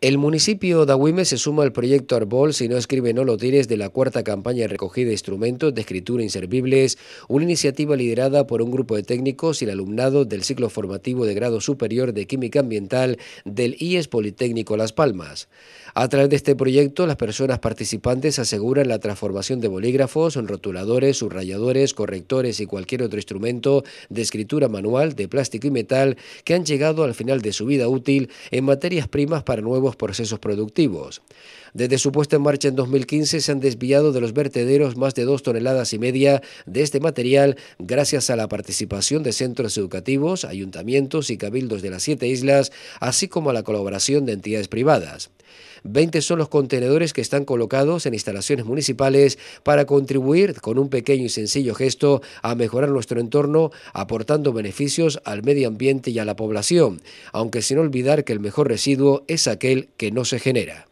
El municipio de se suma al proyecto Arbol Si no escribe no lo tires de la cuarta campaña recogida de instrumentos de escritura inservibles, una iniciativa liderada por un grupo de técnicos y el alumnado del ciclo formativo de grado superior de química ambiental del IES Politécnico Las Palmas. A través de este proyecto, las personas participantes aseguran la transformación de bolígrafos, rotuladores, subrayadores, correctores y cualquier otro instrumento de escritura manual de plástico y metal que han llegado al final de su vida útil en materias primas para nuevos procesos productivos. Desde su puesta en marcha en 2015 se han desviado de los vertederos más de dos toneladas y media de este material gracias a la participación de centros educativos, ayuntamientos y cabildos de las siete islas, así como a la colaboración de entidades privadas. 20 son los contenedores que están colocados en instalaciones municipales para contribuir con un pequeño y sencillo gesto a mejorar nuestro entorno, aportando beneficios al medio ambiente y a la población, aunque sin olvidar que el mejor residuo es aquel que no se genera.